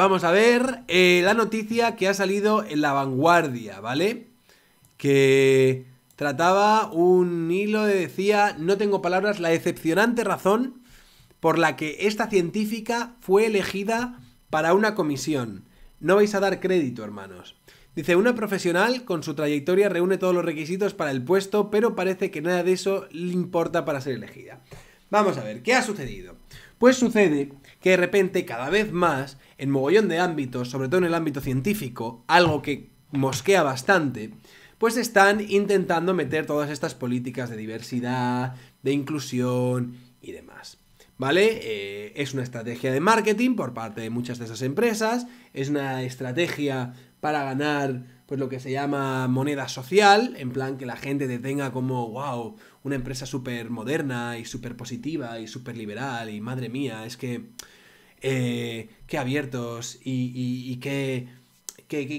Vamos a ver eh, la noticia que ha salido en la vanguardia, ¿vale? Que trataba un hilo de decía, no tengo palabras, la decepcionante razón por la que esta científica fue elegida para una comisión. No vais a dar crédito, hermanos. Dice, una profesional con su trayectoria reúne todos los requisitos para el puesto, pero parece que nada de eso le importa para ser elegida. Vamos a ver, ¿qué ha sucedido? Pues sucede que de repente cada vez más, en mogollón de ámbitos, sobre todo en el ámbito científico, algo que mosquea bastante, pues están intentando meter todas estas políticas de diversidad, de inclusión y demás. ¿Vale? Eh, es una estrategia de marketing por parte de muchas de esas empresas, es una estrategia para ganar pues lo que se llama moneda social, en plan que la gente detenga como, wow, una empresa súper moderna y súper positiva y súper liberal y madre mía, es que eh, qué abiertos y, qué,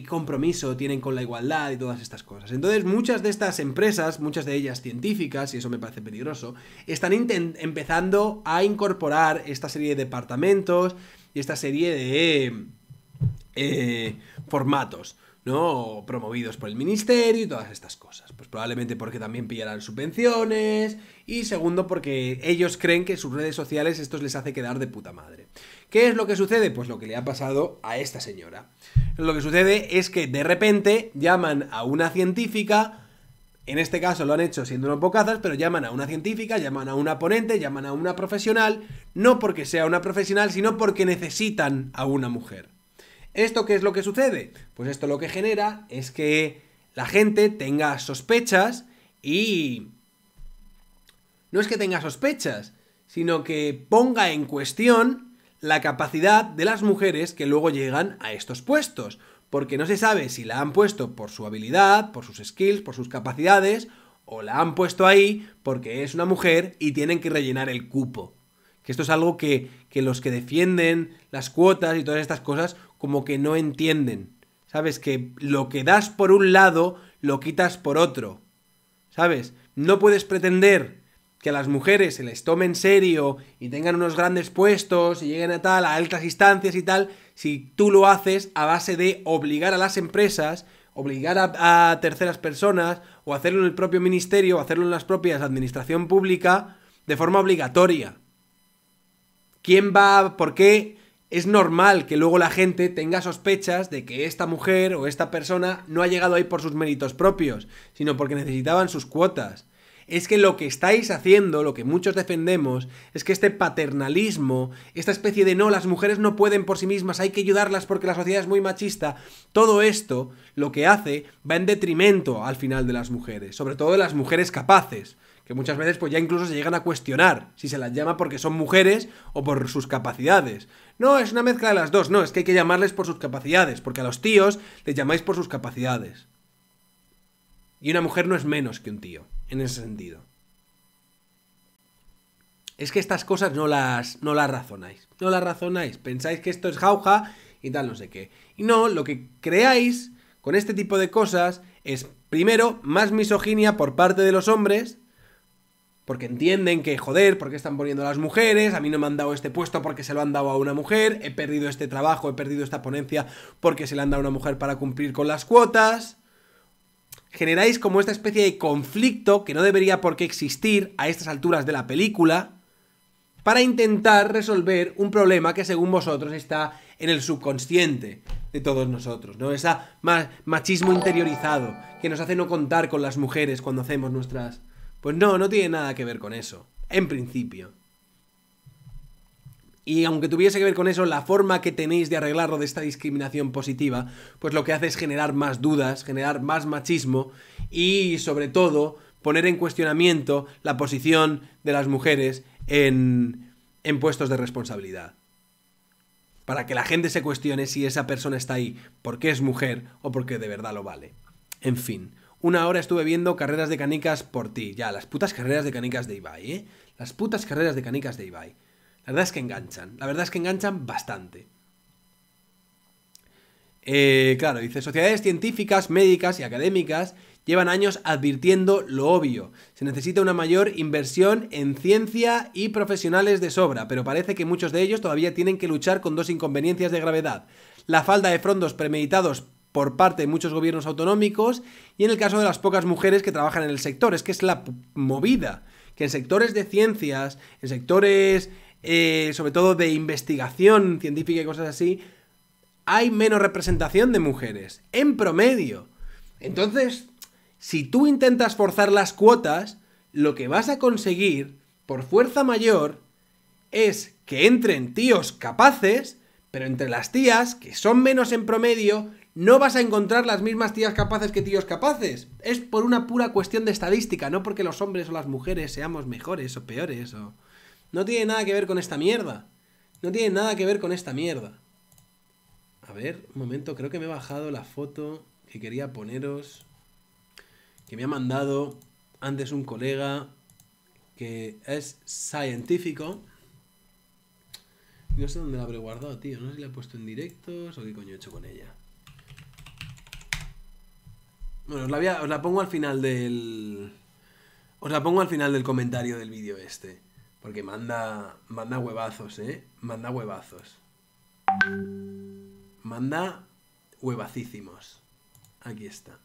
compromiso tienen con la igualdad y todas estas cosas. Entonces muchas de estas empresas, muchas de ellas científicas, y eso me parece peligroso, están empezando a incorporar esta serie de departamentos y esta serie de eh, formatos. ¿no? Promovidos por el ministerio y todas estas cosas. Pues probablemente porque también pillarán subvenciones y segundo porque ellos creen que sus redes sociales esto les hace quedar de puta madre. ¿Qué es lo que sucede? Pues lo que le ha pasado a esta señora. Lo que sucede es que de repente llaman a una científica, en este caso lo han hecho siendo unos bocazas, pero llaman a una científica, llaman a una ponente, llaman a una profesional, no porque sea una profesional, sino porque necesitan a una mujer. ¿Esto qué es lo que sucede? Pues esto lo que genera es que la gente tenga sospechas y... No es que tenga sospechas, sino que ponga en cuestión la capacidad de las mujeres que luego llegan a estos puestos, porque no se sabe si la han puesto por su habilidad, por sus skills, por sus capacidades, o la han puesto ahí porque es una mujer y tienen que rellenar el cupo. Que esto es algo que, que los que defienden las cuotas y todas estas cosas como que no entienden. ¿Sabes? Que lo que das por un lado lo quitas por otro. ¿Sabes? No puedes pretender que a las mujeres se les tome en serio y tengan unos grandes puestos y lleguen a tal, a altas instancias y tal, si tú lo haces a base de obligar a las empresas, obligar a, terceras personas, o hacerlo en el propio ministerio, o hacerlo en las propias administración pública, de forma obligatoria. ¿Quién va? ¿Por qué? Es normal que luego la gente tenga sospechas de que esta mujer o esta persona no ha llegado ahí por sus méritos propios, sino porque necesitaban sus cuotas es que lo que estáis haciendo, lo que muchos defendemos, es que este paternalismo, esta especie de no, las mujeres no pueden por sí mismas, hay que ayudarlas porque la sociedad es muy machista, todo esto lo que hace va en detrimento al final de las mujeres, sobre todo de las mujeres capaces, que muchas veces pues ya incluso se llegan a cuestionar si se las llama porque son mujeres o por sus capacidades. No, es una mezcla de las dos, no, es que hay que llamarles por sus capacidades, porque a los tíos les llamáis por sus capacidades. Y una mujer no es menos que un tío en ese sentido. Es que estas cosas no las, no las razonáis. No las razonáis. Pensáis que esto es jauja y tal, no sé qué. Y no, lo que creáis con este tipo de cosas es, primero, más misoginia por parte de los hombres, porque entienden que, joder, porque están poniendo a las mujeres, a mí no me han dado este puesto porque se lo han dado a una mujer, he perdido este trabajo, he perdido esta ponencia porque se le han dado a una mujer para cumplir con las cuotas generáis como esta especie de conflicto que no debería por qué existir a estas alturas de la película para intentar resolver un problema que según vosotros está en el subconsciente de todos nosotros, ¿no? Ese machismo interiorizado que nos hace no contar con las mujeres cuando hacemos nuestras... Pues no, no tiene nada que ver con eso, en principio. Y aunque tuviese que ver con eso, la forma que tenéis de arreglarlo de esta discriminación positiva, pues lo que hace es generar más dudas, generar más machismo y sobre todo poner en cuestionamiento la posición de las mujeres en, puestos de responsabilidad. Para que la gente se cuestione si esa persona está ahí porque es mujer o porque de verdad lo vale. En fin, una hora estuve viendo carreras de canicas por ti. Ya, las putas carreras de canicas de Ibai, ¿eh? Las putas carreras de canicas de Ibai. La verdad es que enganchan. La verdad es que enganchan bastante. Eh, claro, dice, sociedades científicas, médicas y académicas llevan años advirtiendo lo obvio. Se necesita una mayor inversión en ciencia y profesionales de sobra, pero parece que muchos de ellos todavía tienen que luchar con dos inconveniencias de gravedad. La falta de frondos premeditados por parte de muchos gobiernos autonómicos y en el caso de las pocas mujeres que trabajan en el sector. Es que es la movida, que en sectores de ciencias, en sectores eh, sobre todo de investigación científica y cosas así, hay menos representación de mujeres, en promedio. Entonces, si tú intentas forzar las cuotas, lo que vas a conseguir, por fuerza mayor, es que entren tíos capaces, pero entre las tías, que son menos en promedio, no vas a encontrar las mismas tías capaces que tíos capaces. Es por una pura cuestión de estadística, no porque los hombres o las mujeres seamos mejores o peores o... No tiene nada que ver con esta mierda. No tiene nada que ver con esta mierda. A ver, un momento, creo que me he bajado la foto que quería poneros. Que me ha mandado antes un colega que es científico. No sé dónde la habré guardado, tío. No sé si la he puesto en directos o qué coño he hecho con ella. Bueno, os la, la pongo al final del... Os la pongo al final del comentario del vídeo este. Porque manda, manda huevazos, ¿eh? Manda huevazos. Manda huevacísimos. Aquí está.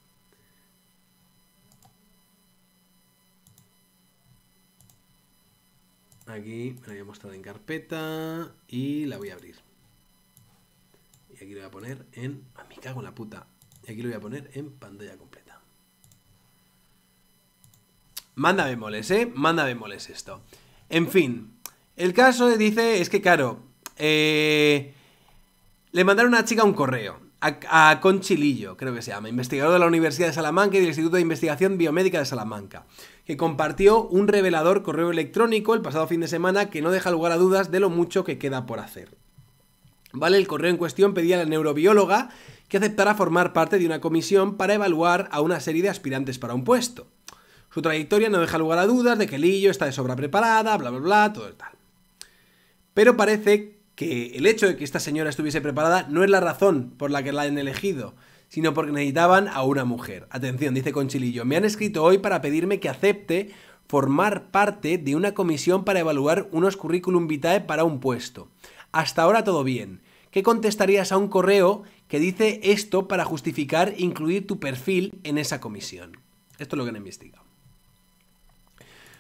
Aquí me la había mostrado en carpeta y la voy a abrir. Y aquí lo voy a poner en... ¡A ¡ah, me cago en la puta! Y aquí lo voy a poner en pantalla completa. Manda bemoles, ¿eh? Manda bemoles esto. En fin, el caso dice es que, claro, eh, le mandaron a una chica un correo. A, Conchilillo, creo que se llama, investigador de la Universidad de Salamanca y del Instituto de Investigación Biomédica de Salamanca, que compartió un revelador correo electrónico el pasado fin de semana que no deja lugar a dudas de lo mucho que queda por hacer. ¿Vale? El correo en cuestión pedía a la neurobióloga que aceptara formar parte de una comisión para evaluar a una serie de aspirantes para un puesto. Su trayectoria no deja lugar a dudas de que Lillo está de sobra preparada, bla, bla, bla, todo el tal. Pero parece que el hecho de que esta señora estuviese preparada no es la razón por la que la han elegido, sino porque necesitaban a una mujer. Atención, dice Conchilillo, me han escrito hoy para pedirme que acepte formar parte de una comisión para evaluar unos currículum vitae para un puesto. Hasta ahora todo bien. ¿Qué contestarías a un correo que dice esto para justificar incluir tu perfil en esa comisión? Esto es lo que han investigado.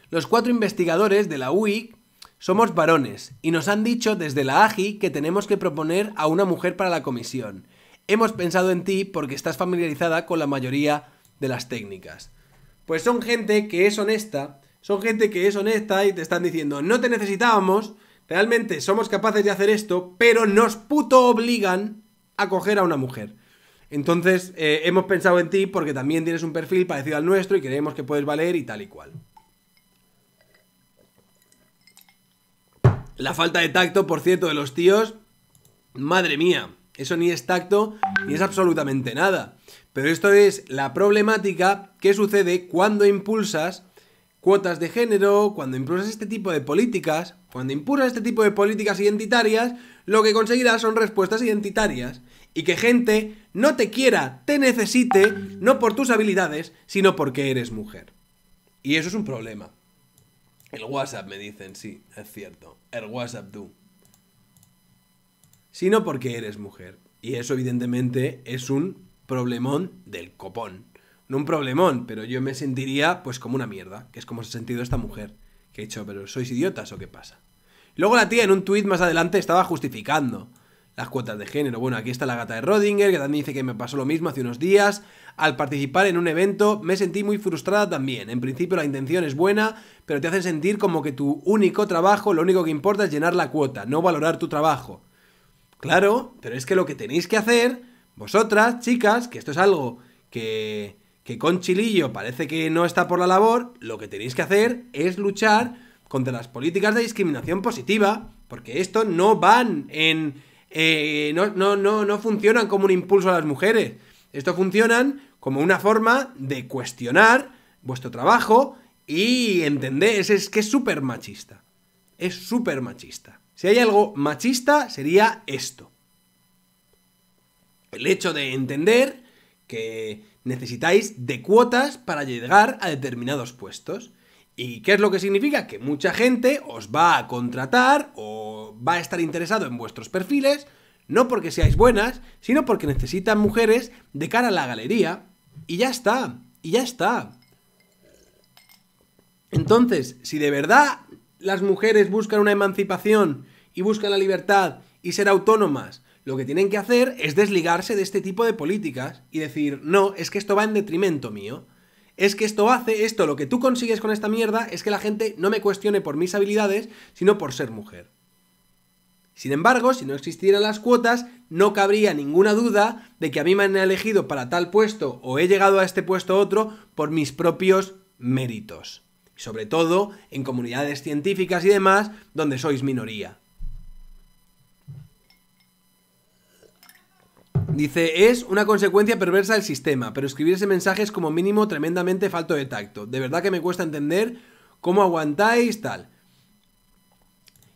Los cuatro investigadores de la UIC somos varones y nos han dicho desde la AGI que tenemos que proponer a una mujer para la comisión. Hemos pensado en ti porque estás familiarizada con la mayoría de las técnicas. Pues son gente que es honesta, son gente que es honesta y te están diciendo, no te necesitábamos, realmente somos capaces de hacer esto, pero nos puto obligan a coger a una mujer. Entonces, eh, hemos pensado en ti porque también tienes un perfil parecido al nuestro y creemos que puedes valer y tal y cual. La falta de tacto, por cierto, de los tíos. Madre mía, eso ni es tacto ni es absolutamente nada. Pero esto es la problemática que sucede cuando impulsas cuotas de género, cuando impulsas este tipo de políticas, cuando impulsas este tipo de políticas identitarias, lo que conseguirás son respuestas identitarias. Y que gente no te quiera, te necesite, no por tus habilidades, sino porque eres mujer. Y eso es un problema. El WhatsApp, me dicen, sí, es cierto. El WhatsApp, tú. Sino porque eres mujer. Y eso, evidentemente, es un problemón del copón. No un problemón, pero yo me sentiría, pues, como una mierda, que es como se ha sentido esta mujer. Que he dicho, pero ¿sois idiotas o qué pasa? Luego la tía en un tweet más adelante estaba justificando las cuotas de género. Bueno, aquí está la gata de Rodinger, que también dice que me pasó lo mismo hace unos días. Al participar en un evento me sentí muy frustrada también. En principio la intención es buena, pero te hacen sentir como que tu único trabajo, lo único que importa es llenar la cuota, no valorar tu trabajo. Claro, pero es que lo que tenéis que hacer, vosotras, chicas, que esto es algo que, que con Chilillo parece que no está por la labor, lo que tenéis que hacer es luchar contra las políticas de discriminación positiva, porque esto no van en eh, no, no, funcionan como un impulso a las mujeres. Esto funcionan como una forma de cuestionar vuestro trabajo y entender, es que es súper machista. Es súper machista. Si hay algo machista, sería esto. El hecho de entender que necesitáis de cuotas para llegar a determinados puestos. ¿Y qué es lo que significa? Que mucha gente os va a contratar o va a estar interesado en vuestros perfiles, no porque seáis buenas, sino porque necesitan mujeres de cara a la galería. Y ya está, y ya está. Entonces, si de verdad las mujeres buscan una emancipación y buscan la libertad y ser autónomas, lo que tienen que hacer es desligarse de este tipo de políticas y decir, no, es que esto va en detrimento mío es que esto hace, esto lo que tú consigues con esta mierda es que la gente no me cuestione por mis habilidades, sino por ser mujer. Sin embargo, si no existieran las cuotas, no cabría ninguna duda de que a mí me han elegido para tal puesto o he llegado a este puesto otro por mis propios méritos. Sobre todo en comunidades científicas y demás donde sois minoría. Dice, es una consecuencia perversa del sistema, pero escribir ese mensaje es como mínimo tremendamente falto de tacto. De verdad que me cuesta entender cómo aguantáis tal.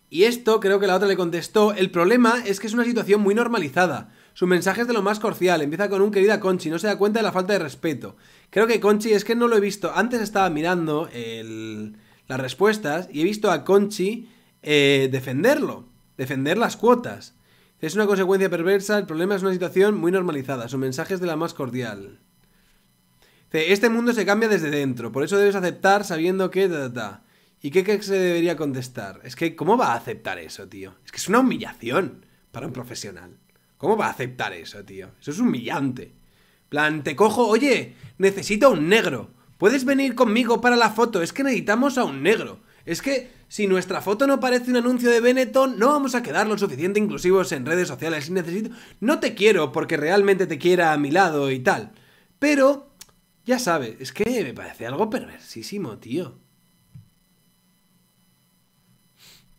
Y esto creo que la otra le contestó, el problema es que es una situación muy normalizada. Su mensaje es de lo más cordial, empieza con un querida Conchi, no se da cuenta de la falta de respeto. Creo que Conchi es que no lo he visto, antes estaba mirando las respuestas y he visto a Conchi eh, defenderlo, defender las cuotas. Es una consecuencia perversa, el problema es una situación muy normalizada, su mensaje es de la más cordial. Este mundo se cambia desde dentro, por eso debes aceptar sabiendo que... Ta, ¿Y qué, qué se debería contestar? Es que, ¿cómo va a aceptar eso, tío? Es que es una humillación para un profesional. ¿Cómo va a aceptar eso, tío? Eso es humillante. Plan, te cojo, oye, necesito a un negro. ¿Puedes venir conmigo para la foto? Es que necesitamos a un negro. Es que si nuestra foto no parece un anuncio de Benetton, no vamos a quedar lo suficiente inclusivos en redes sociales y necesito... No te quiero porque realmente te quiera a mi lado y tal. Pero, ya sabes, es que me parece algo perversísimo, tío.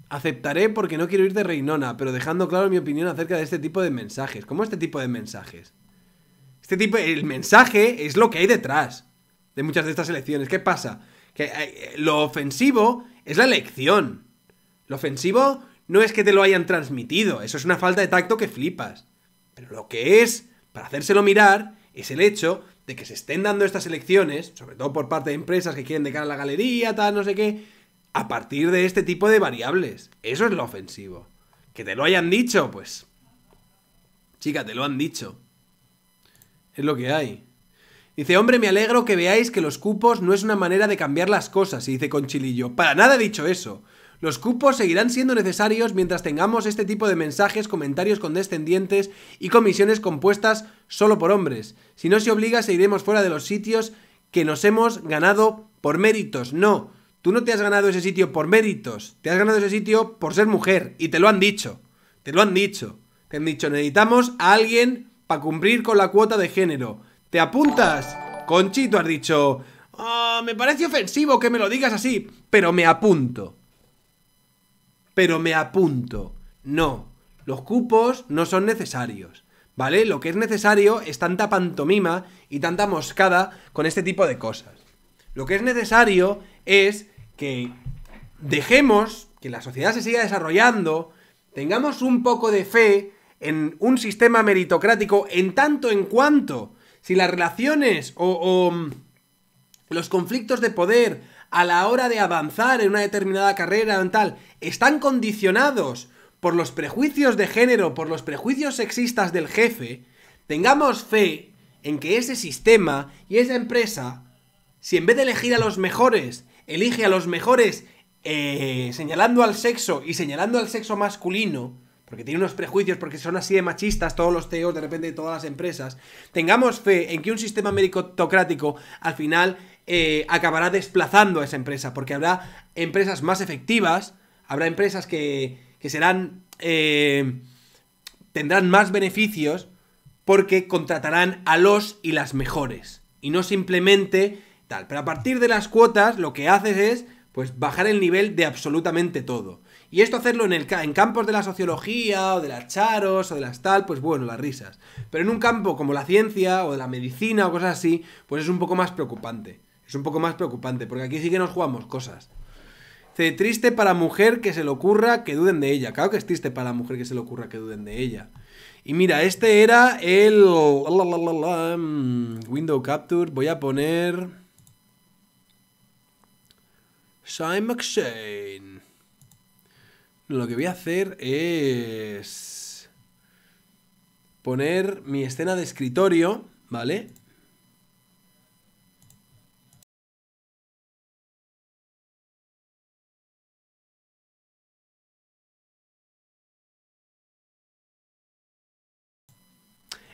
Aceptaré porque no quiero ir de Reinona, pero dejando claro mi opinión acerca de este tipo de mensajes. ¿Cómo este tipo de mensajes? Este tipo, el mensaje es lo que hay detrás de muchas de estas elecciones. ¿Qué pasa? Que eh, lo ofensivo es la elección. Lo ofensivo no es que te lo hayan transmitido, eso es una falta de tacto que flipas. Pero lo que es, para hacérselo mirar, es el hecho de que se estén dando estas elecciones, sobre todo por parte de empresas que quieren de cara a la galería, tal, no sé qué, a partir de este tipo de variables. Eso es lo ofensivo. Que te lo hayan dicho, pues... Chica, te lo han dicho. Es lo que hay. Dice, hombre, me alegro que veáis que los cupos no es una manera de cambiar las cosas, y dice con chilillo. Para nada he dicho eso. Los cupos seguirán siendo necesarios mientras tengamos este tipo de mensajes, comentarios condescendientes y comisiones compuestas solo por hombres. Si no se obliga, seguiremos fuera de los sitios que nos hemos ganado por méritos. No, tú no te has ganado ese sitio por méritos, te has ganado ese sitio por ser mujer, y te lo han dicho, te lo han dicho. Te han dicho, necesitamos a alguien para cumplir con la cuota de género. ¿Te apuntas? Conchito, has dicho... Ah, me parece ofensivo que me lo digas así, pero me apunto. Pero me apunto. No, los cupos no son necesarios. ¿Vale? Lo que es necesario es tanta pantomima y tanta moscada con este tipo de cosas. Lo que es necesario es que dejemos que la sociedad se siga desarrollando, tengamos un poco de fe en un sistema meritocrático en tanto en cuanto si las relaciones o, mm, los conflictos de poder a la hora de avanzar en una determinada carrera mental tal están condicionados por los prejuicios de género, por los prejuicios sexistas del jefe, tengamos fe en que ese sistema y esa empresa, si en vez de elegir a los mejores, elige a los mejores eh, señalando al sexo y señalando al sexo masculino, porque tiene unos prejuicios, porque son así de machistas todos los CEOs de repente de todas las empresas, tengamos fe en que un sistema meritocrático al final eh, acabará desplazando a esa empresa, porque habrá empresas más efectivas, habrá empresas que, que serán... Eh, tendrán más beneficios porque contratarán a los y las mejores. Y no simplemente tal. Pero a partir de las cuotas lo que haces es pues bajar el nivel de absolutamente todo. Y esto hacerlo en, el, en campos de la sociología, o de las charos, o de las tal, pues bueno, las risas. Pero en un campo como la ciencia, o de la medicina, o cosas así, pues es un poco más preocupante. Es un poco más preocupante, porque aquí sí que nos jugamos cosas. se triste para mujer que se le ocurra que duden de ella. Claro que es triste para la mujer que se le ocurra que duden de ella. Y mira, este era el... Mm, window Capture. Voy a poner... Simon McShane lo que voy a hacer es poner mi escena de escritorio, ¿vale?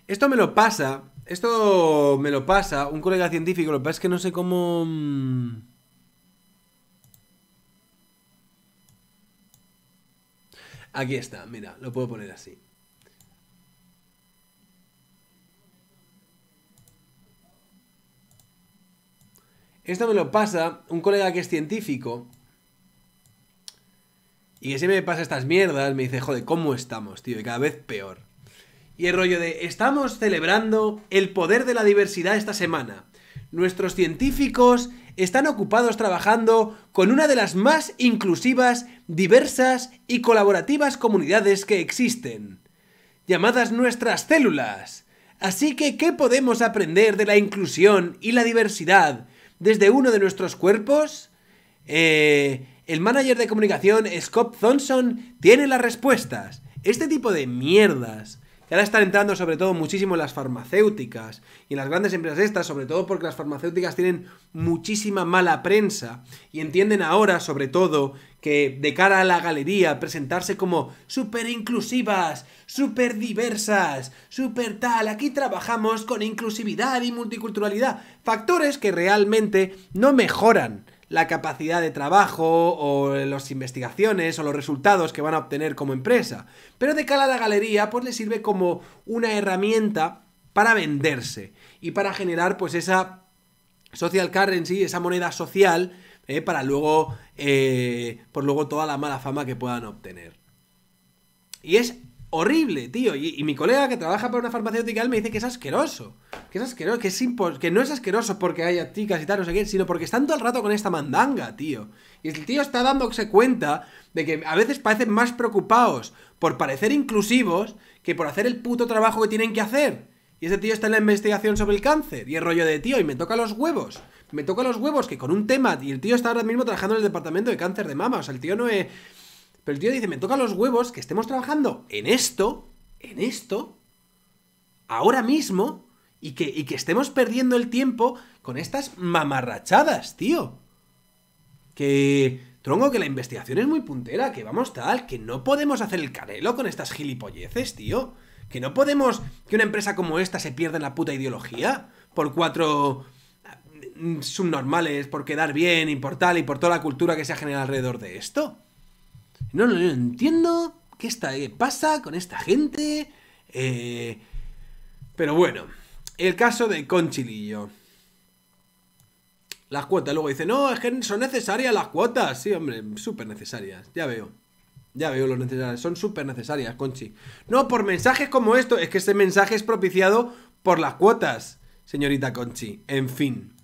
Esto me lo pasa, esto me lo pasa, un colega científico, lo que pasa es que no sé cómo... Mm, Aquí está, mira, lo puedo poner así. Esto me lo pasa un colega que es científico y que se me pasa estas mierdas, me dice, joder, ¿cómo estamos, tío? Y cada vez peor. Y el rollo de, estamos celebrando el poder de la diversidad esta semana. Nuestros científicos están ocupados trabajando con una de las más inclusivas, diversas y colaborativas comunidades que existen, llamadas nuestras células. Así que, ¿qué podemos aprender de la inclusión y la diversidad desde uno de nuestros cuerpos? Eh, el manager de comunicación Scott Thompson tiene las respuestas. Este tipo de mierdas y ahora están entrando sobre todo muchísimo en las farmacéuticas y en las grandes empresas estas, sobre todo porque las farmacéuticas tienen muchísima mala prensa y entienden ahora, sobre todo, que de cara a la galería presentarse como súper inclusivas, súper diversas, súper tal, aquí trabajamos con inclusividad y multiculturalidad, factores que realmente no mejoran la capacidad de trabajo o las investigaciones o los resultados que van a obtener como empresa. Pero de cara a la galería, pues le sirve como una herramienta para venderse y para generar pues esa social currency, esa moneda social, eh, para luego, eh, por luego toda la mala fama que puedan obtener. Y es horrible, tío. Y, mi colega que trabaja para una farmacéutica, él me dice que es asqueroso. Que es asqueroso, que, es que no es asqueroso porque haya ticas y tal, no sé qué, sino porque están todo el rato con esta mandanga, tío. Y el tío está dándose cuenta de que a veces parecen más preocupados por parecer inclusivos que por hacer el puto trabajo que tienen que hacer. Y ese tío está en la investigación sobre el cáncer. Y el rollo de tío, y me toca los huevos. Me toca los huevos que con un tema. Y el tío está ahora mismo trabajando en el departamento de cáncer de mama. O sea, el tío no es. Pero el tío dice, me toca los huevos que estemos trabajando en esto, en esto, ahora mismo, y que, que estemos perdiendo el tiempo con estas mamarrachadas, tío. Que, tronco, que la investigación es muy puntera, que vamos tal, que no podemos hacer el carelo con estas gilipolleces, tío. Que no podemos que una empresa como esta se pierda en la puta ideología por cuatro mm, subnormales, por quedar bien y por tal y por toda la cultura que se ha generado alrededor de esto. No, no, no entiendo qué, está, pasa con esta gente. Eh, pero bueno, el caso de Conchilillo. Las cuotas, luego dice, no, es que son necesarias las cuotas. Sí, hombre, súper necesarias, ya veo. Ya veo lo necesarias, son súper necesarias, Conchi. No, por mensajes como esto, es que este mensaje es propiciado por las cuotas, señorita Conchi. En fin.